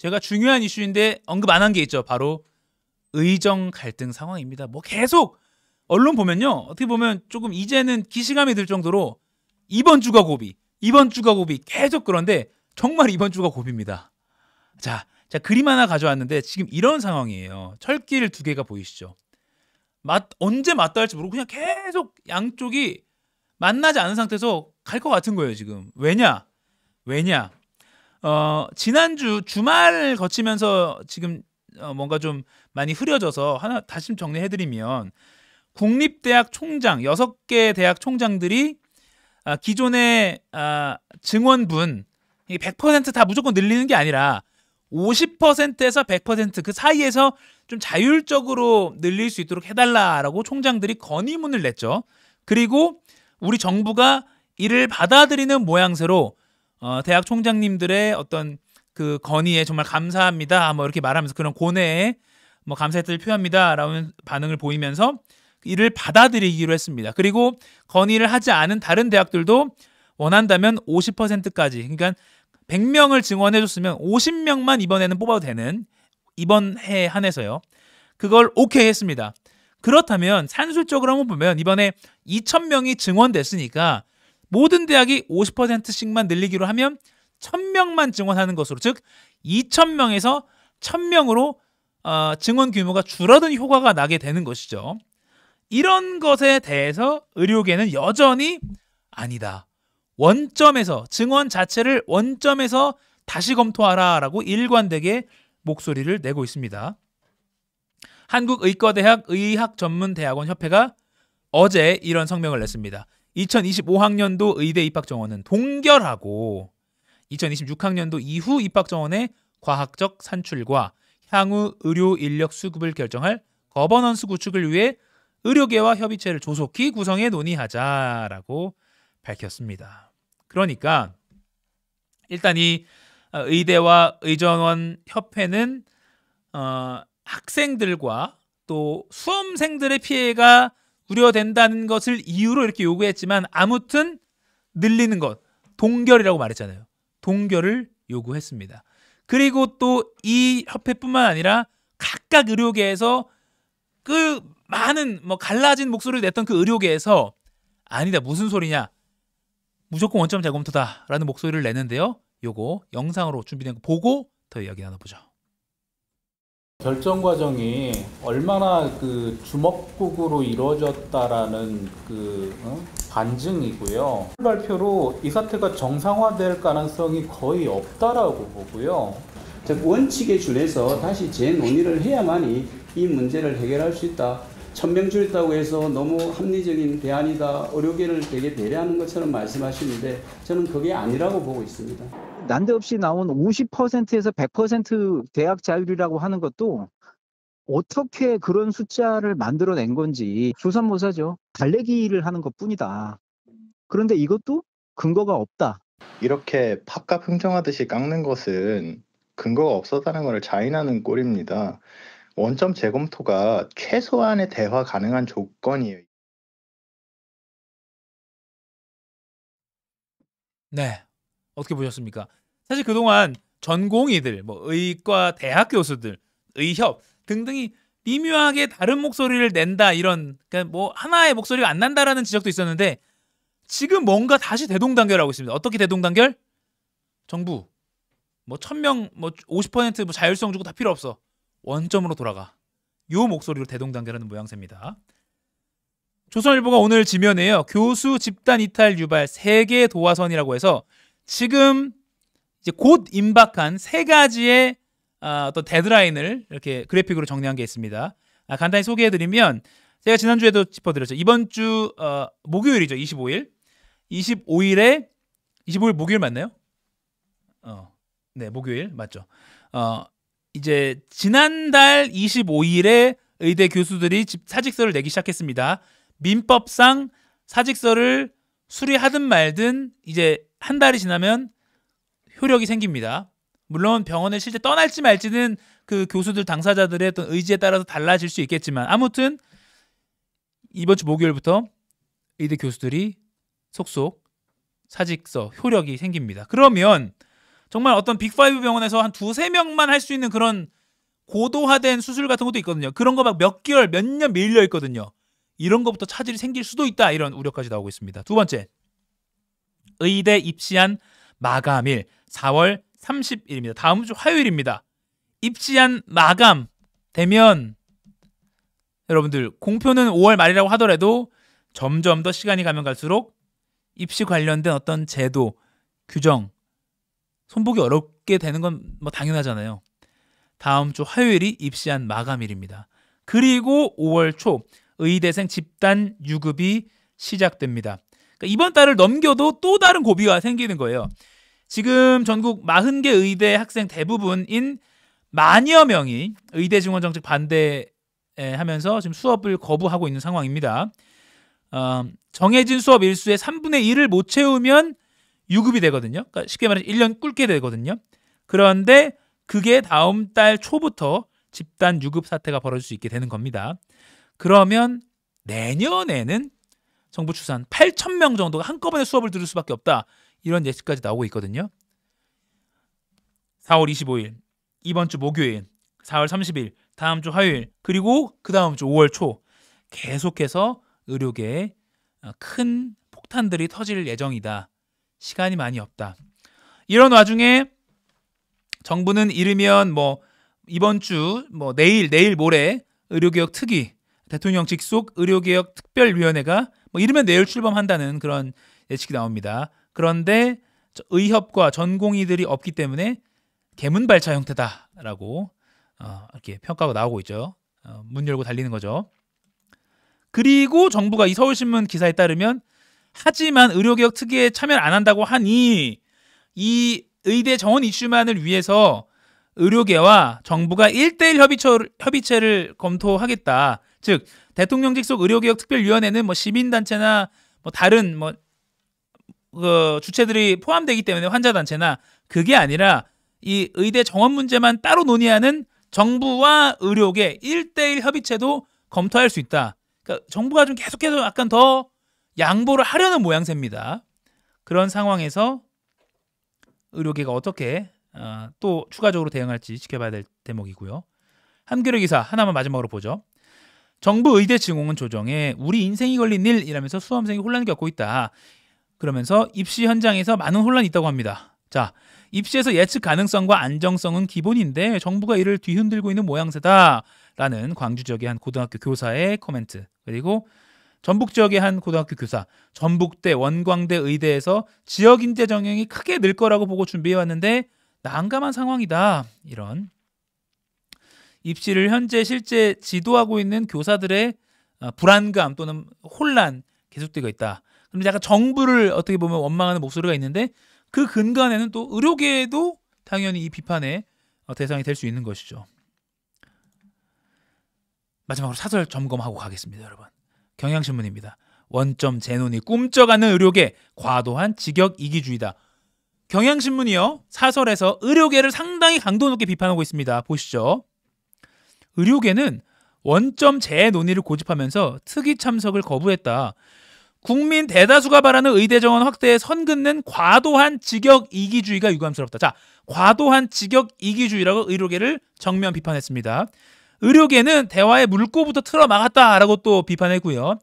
제가 중요한 이슈인데 언급 안 한 게 있죠. 바로 의정 갈등 상황입니다. 뭐 계속 언론 보면요. 어떻게 보면 조금 이제는 기시감이 들 정도로 이번 주가 고비, 이번 주가 고비 계속 그런데 정말 이번 주가 고비입니다. 자, 자 그림 하나 가져왔는데 지금 이런 상황이에요. 철길 두 개가 보이시죠? 맞 언제 맞닿을지 모르고 그냥 계속 양쪽이 만나지 않은 상태에서 갈 것 같은 거예요 지금. 왜냐? 왜냐? 어, 지난주 주말 거치면서 지금 어, 뭔가 좀 많이 흐려져서 하나 다시 정리해드리면 국립대학 총장 여섯 개 대학 총장들이 아, 기존의 아, 증원분 100%다 무조건 늘리는 게 아니라 50%에서 100%그 사이에서 좀 자율적으로 늘릴 수 있도록 해달라라고 총장들이 건의문을 냈죠. 그리고 우리 정부가 이를 받아들이는 모양새로 어, 대학 총장님들의 어떤 그 건의에 정말 감사합니다. 뭐 이렇게 말하면서 그런 고뇌에 뭐 감사의 뜻을 표합니다라는 반응을 보이면서 이를 받아들이기로 했습니다. 그리고 건의를 하지 않은 다른 대학들도 원한다면 50%까지 그러니까 100명을 증원해 줬으면 50명만 이번에는 뽑아도 되는 이번 해에 한해서요. 그걸 오케이 했습니다. 그렇다면 산술적으로 한번 보면 이번에 2,000명이 증원됐으니까 모든 대학이 50%씩만 늘리기로 하면 1000명만 증원하는 것으로 즉 2000명에서 1000명으로 어, 증원 규모가 줄어든 효과가 나게 되는 것이죠. 이런 것에 대해서 의료계는 여전히 아니다. 원점에서 증원 자체를 원점에서 다시 검토하라라고 일관되게 목소리를 내고 있습니다. 한국의과대학 의학전문대학원 협회가 어제 이런 성명을 냈습니다. 2025학년도 의대 입학 정원은 동결하고 2026학년도 이후 입학 정원의 과학적 산출과 향후 의료 인력 수급을 결정할 거버넌스 구축을 위해 의료계와 협의체를 조속히 구성해 논의하자라고 밝혔습니다. 그러니까 일단 이 어, 의대와 의전원 협회는 어, 학생들과 또 수험생들의 피해가 우려된다는 것을 이유로 이렇게 요구했지만 아무튼 늘리는 것 동결이라고 말했잖아요. 동결을 요구했습니다. 그리고 또 이 협회뿐만 아니라 각각 의료계에서 그 많은 뭐 갈라진 목소리를 냈던 그 의료계에서 아니다 무슨 소리냐 무조건 원점 재검토다라는 목소리를 내는데요. 요거 영상으로 준비된 거 보고 더 이야기 나눠보죠. 결정 과정이 얼마나 그 주먹국으로 이루어졌다라는 그 응? 어? 반증이고요. 발표로 이 사태가 정상화될 가능성이 거의 없다라고 보고요. 즉 원칙에 준해서 다시 재논의를 해야만이 이 문제를 해결할 수 있다. 천명 줄였다고 해서 너무 합리적인 대안이다. 의료계를 되게 배려하는 것처럼 말씀하시는데 저는 그게 아니라고 보고 있습니다. 난데없이 나온 50%에서 100% 대학 자율이라고 하는 것도 어떻게 그런 숫자를 만들어낸 건지 조선모사죠. 달래기를 하는 것 뿐이다. 그런데 이것도 근거가 없다. 이렇게 팝값 흥정하듯이 깎는 것은 근거가 없었다는 것을 자인하는 꼴입니다. 원점 재검토가 최소한의 대화 가능한 조건이에요. 네. 어떻게 보셨습니까? 사실 그동안 전공의들, 뭐 의과 대학 교수들, 의협 등등이 미묘하게 다른 목소리를 낸다 이런 그러니까 뭐 하나의 목소리가 안 난다라는 지적도 있었는데 지금 뭔가 다시 대동단결하고 있습니다. 어떻게 대동단결? 정부 뭐 천명 뭐 50%뭐 자율성 주고 다 필요 없어 원점으로 돌아가 요 목소리로 대동단결하는 모양새입니다. 조선일보가 오늘 지면에요 교수 집단 이탈 유발 세계 도화선이라고 해서 지금 이제 곧 임박한 세 가지의 아, 어, 떤 데드라인을 이렇게 그래픽으로 정리한 게 있습니다. 아, 간단히 소개해드리면 제가 지난주에도 짚어드렸죠. 이번 주 어, 목요일이죠. 25일. 25일에 25일 목요일 맞나요? 어, 네 목요일 맞죠. 어, 이제 지난달 25일에 의대 교수들이 사직서를 내기 시작했습니다. 민법상 사직서를 수리하든 말든 이제 한 달이 지나면 효력이 생깁니다. 물론 병원을 실제 떠날지 말지는 그 교수들 당사자들의 어떤 의지에 따라서 달라질 수 있겠지만 아무튼 이번 주 목요일부터 의대 교수들이 속속 사직서 효력이 생깁니다. 그러면 정말 어떤 빅5 병원에서 한 두세 명만 할 수 있는 그런 고도화된 수술 같은 것도 있거든요. 그런 거 막 몇 개월, 몇 년 밀려 있거든요. 이런 것부터 차질이 생길 수도 있다. 이런 우려까지 나오고 있습니다. 두 번째. 의대 입시한 마감일. 4월 30일입니다. 다음 주 화요일입니다. 입시한 마감 되면 여러분들 공표는 5월 말이라고 하더라도 점점 더 시간이 가면 갈수록 입시 관련된 어떤 제도, 규정 손보기 어렵게 되는 건 뭐 당연하잖아요. 다음 주 화요일이 입시한 마감일입니다. 그리고 5월 초 의대생 집단 유급이 시작됩니다. 그러니까 이번 달을 넘겨도 또 다른 고비가 생기는 거예요. 지금 전국 40개 의대 학생 대부분인 만여 명이 의대 증원 정책 반대하면서 지금 수업을 거부하고 있는 상황입니다. 어, 정해진 수업 일수의 3분의 1을 못 채우면 유급이 되거든요. 그러니까 쉽게 말해서 1년 꿇게 되거든요. 그런데 그게 다음 달 초부터 집단 유급 사태가 벌어질 수 있게 되는 겁니다. 그러면 내년에는 정부 추산 8천 명 정도가 한꺼번에 수업을 들을 수밖에 없다. 이런 예측까지 나오고 있거든요. 4월 25일, 이번 주 목요일, 4월 30일, 다음 주 화요일, 그리고 그 다음 주 5월 초 계속해서 의료계에 어, 큰 폭탄들이 터질 예정이다. 시간이 많이 없다. 이런 와중에 정부는 이르면 뭐 이번 주 뭐 내일 내일 모레 의료개혁 특위 대통령 직속 의료개혁 특별위원회가 뭐 이르면 내일 출범한다는 그런 예측이 나옵니다. 그런데 의협과 전공의들이 없기 때문에 개문발차 형태다라고 어, 이렇게 평가가 나오고 있죠. 어, 문 열고 달리는 거죠. 그리고 정부가 이 서울신문 기사에 따르면 하지만 의료개혁 특위에 참여를 안 한다고 하니 이 의대 정원 이슈만을 위해서 의료계와 정부가 일대일 협의체를, 협의체를 검토하겠다. 즉 대통령직 속 의료개혁 특별위원회는 뭐 시민단체나 뭐 다른 뭐그 주체들이 포함되기 때문에 환자 단체나 그게 아니라 이 의대 정원 문제만 따로 논의하는 정부와 의료계 일대일 협의체도 검토할 수 있다. 그러니까 정부가 좀 계속해서 약간 더 양보를 하려는 모양새입니다. 그런 상황에서 의료계가 어떻게 어, 또 추가적으로 대응할지 지켜봐야 될 대목이고요. 한겨레 기사 하나만 마지막으로 보죠. 정부 의대 증공은 조정에 우리 인생이 걸린 일이라면서 수험생이 혼란을 겪고 있다. 그러면서 입시 현장에서 많은 혼란이 있다고 합니다. 자, 입시에서 예측 가능성과 안정성은 기본인데 정부가 이를 뒤흔들고 있는 모양새다. 라는 광주 지역의 한 고등학교 교사의 코멘트. 그리고 전북 지역의 한 고등학교 교사, 전북대, 원광대, 의대에서 지역 인재 정형이 크게 늘 거라고 보고 준비해 왔는데 난감한 상황이다. 이런 입시를 현재 실제 지도하고 있는 교사들의 아, 불안감 또는 혼란 계속되고 있다. 그럼 약간 정부를 어떻게 보면 원망하는 목소리가 있는데 그 근간에는 또 의료계도 에 당연히 이 비판의 어, 대상이 될 수 있는 것이죠. 마지막으로 사설 점검하고 가겠습니다, 여러분. 경향신문입니다. 원점 재논이 꿈쩍하는 의료계 과도한 직역 이기주의다. 경향신문이요 사설에서 의료계를 상당히 강도 높게 비판하고 있습니다. 보시죠. 의료계는 원점 재 논의를 고집하면서 특이 참석을 거부했다. 국민 대다수가 바라는 의대 정원 확대에 선긋는 과도한 직역 이기주의가 유감스럽다. 자, 과도한 직역 이기주의라고 의료계를 정면 비판했습니다. 의료계는 대화의 물꼬부터 틀어막았다라고 또 비판했고요.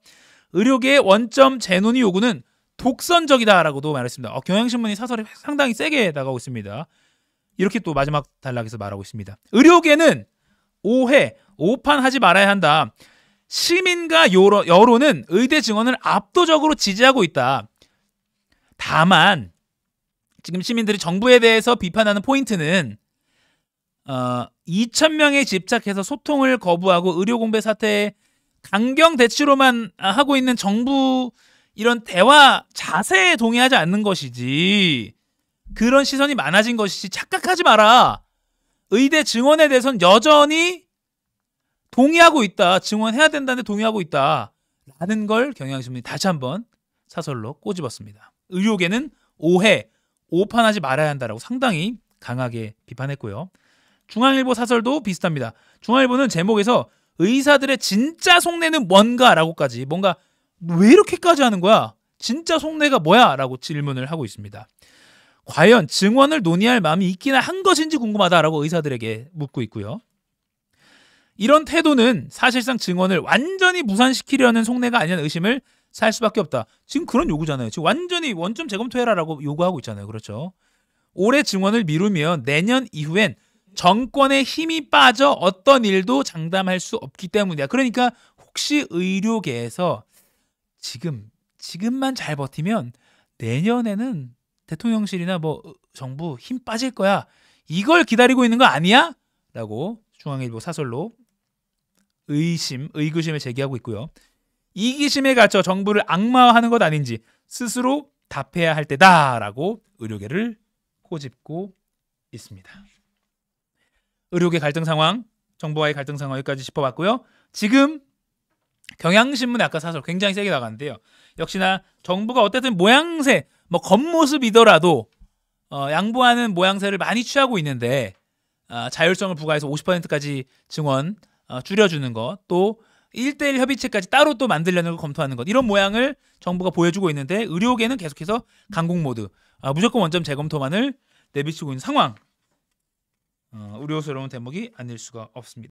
의료계의 원점 재논의 요구는 독선적이다라고도 말했습니다. 어, 경향신문이 사설에 상당히 세게 나가고 있습니다. 이렇게 또 마지막 단락에서 말하고 있습니다. 의료계는 오해, 오판하지 말아야 한다. 시민과 여론, 은 의대 증원을 압도적으로 지지하고 있다. 다만 지금 시민들이 정부에 대해서 비판하는 포인트는 어, 2,000명에 집착해서 소통을 거부하고 의료 공배 사태에 강경 대치로만 하고 있는 정부 이런 대화 자세에 동의하지 않는 것이지 그런 시선이 많아진 것이지 착각하지 마라. 의대 증원에 대해서는 여전히 동의하고 있다. 증언해야 된다는데 동의하고 있다. 라는 걸 경향신문이 다시 한번 사설로 꼬집었습니다. 의혹에는 오해, 오판하지 말아야 한다라고 상당히 강하게 비판했고요. 중앙일보 사설도 비슷합니다. 중앙일보는 제목에서 의사들의 진짜 속내는 뭔가라고까지 뭔가 왜 이렇게까지 하는 거야? 진짜 속내가 뭐야? 라고 질문을 하고 있습니다. 과연 증언을 논의할 마음이 있기나 한 것인지 궁금하다라고 의사들에게 묻고 있고요. 이런 태도는 사실상 증언을 완전히 무산시키려는 속내가 아니냐는 의심을 살 수밖에 없다. 지금 그런 요구잖아요. 지금 완전히 원점 재검토해라라고 요구하고 있잖아요. 그렇죠? 올해 증언을 미루면 내년 이후엔 정권의 힘이 빠져 어떤 일도 장담할 수 없기 때문이야. 그러니까 혹시 의료계에서 지금 지금만 잘 버티면 내년에는 대통령실이나 뭐 정부 힘 빠질 거야. 이걸 기다리고 있는 거 아니야? 라고 중앙일보 사설로 의심, 의구심을 제기하고 있고요. 이기심에 갇혀 정부를 악마화하는 것 아닌지 스스로 답해야 할 때다라고 의료계를 꼬집고 있습니다. 의료계 갈등 상황, 정부와의 갈등 상황 여기까지 짚어봤고요. 지금 경향신문 아까 사설 굉장히 세게 나갔는데요. 역시나 정부가 어쨌든 모양새, 뭐 겉모습이더라도 어, 양보하는 모양새를 많이 취하고 있는데 어, 자율성을 부과해서 50%까지 증원 어, 줄여주는 것, 또 1대1 협의체까지 따로 또 만들려는 걸 검토하는 것 이런 모양을 정부가 보여주고 있는데 의료계는 계속해서 강공 모드 아, 무조건 원점 재검토만을 내비치고 있는 상황 어, 우려스러운 대목이 아닐 수가 없습니다.